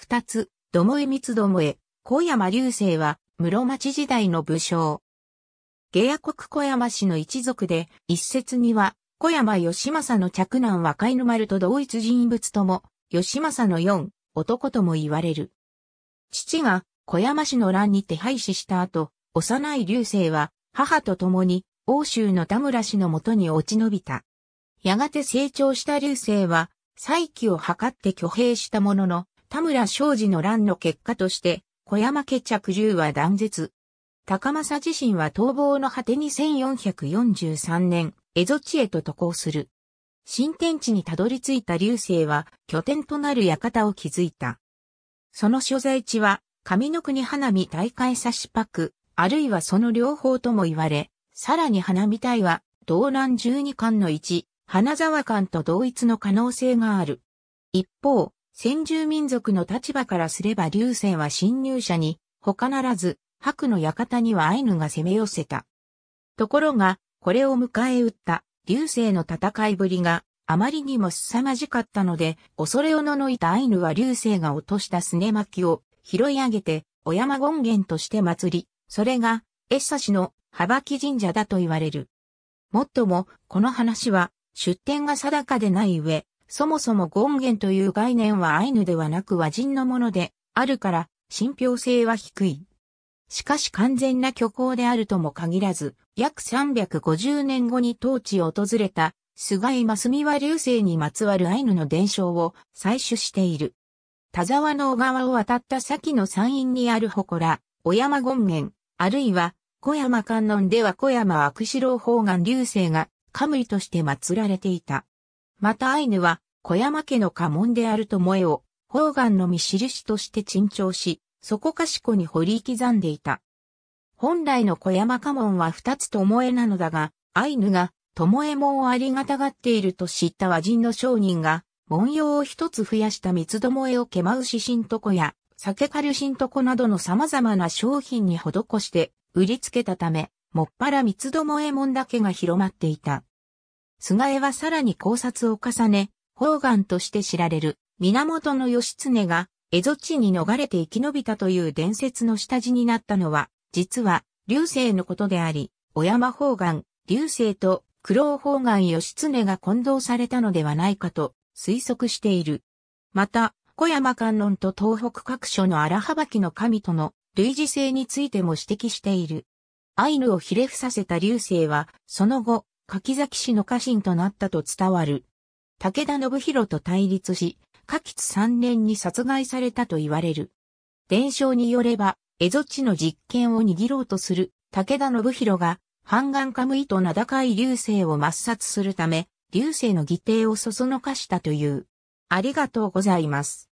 二つ、どもえみつどもえ、小山流星は、室町時代の武将。下野国小山氏の一族で、一説には、小山義政の嫡男若貝沼丸と同一人物とも、義政の四、男とも言われる。父が小山氏の乱にて廃止した後、幼い流星は、母と共に、欧州の田村氏のもとに落ち延びた。やがて成長した流星は、再起を図って挙兵したものの、田村昌司の乱の結果として、小山家着銃は断絶。高政自身は逃亡の果てに1443年、江戸地へと渡航する。新天地にたどり着いた流星は拠点となる館を築いた。その所在地は上の国花見大会差しパク、あるいはその両方とも言われ、さらに花見隊は道南十二巻の一、花沢館と同一の可能性がある。一方、先住民族の立場からすれば流星は侵入者に、他ならず、白の館にはアイヌが攻め寄せた。ところが、これを迎え撃った流星の戦いぶりがあまりにも凄まじかったので、恐れをののいたアイヌは流星が落としたすね巻きを拾い上げて、お山権現として祭り、それが、エッサ氏の幅木神社だと言われる。もっとも、この話は、出典が定かでない上、そもそも権限という概念はアイヌではなく和人のものであるから、信憑性は低い。しかし完全な虚構であるとも限らず、約350年後に当地を訪れた菅井正美は流星にまつわるアイヌの伝承を採取している。田沢の小川を渡った先の山陰にある祠、小山権現、あるいは小山観音では小山悪四郎方眼流星が神として祀られていた。またアイヌは小山家の家紋であると萌えを、方眼の見印として珍重し、そこかしこに掘り刻んでいた。本来の小山家紋は二つともえなのだが、アイヌが、ともえ紋をありがたがっていると知った和人の商人が、文様を一つ増やした三つどもえをけまうししんとこや、酒かるしんとこなどの様々な商品に施して、売りつけたため、もっぱら三つどもえ紋だけが広まっていた。菅江はさらに考察を重ね、方眼として知られる源義経が蝦夷地に逃れて生き延びたという伝説の下地になったのは、実は、流星のことであり、小山方眼、流星と九郎方眼義経が混同されたのではないかと推測している。また、小山観音と東北各所の荒はばきの神との類似性についても指摘している。アイヌをひれ伏させた流星は、その後、柿崎氏の家臣となったと伝わる。武田信弘と対立し、下吉三年に殺害されたと言われる。伝承によれば、蝦夷地の実権を握ろうとする武田信弘が、半眼カムイと名高い流星を抹殺するため、流星の義弟をそそのかしたという。ありがとうございます。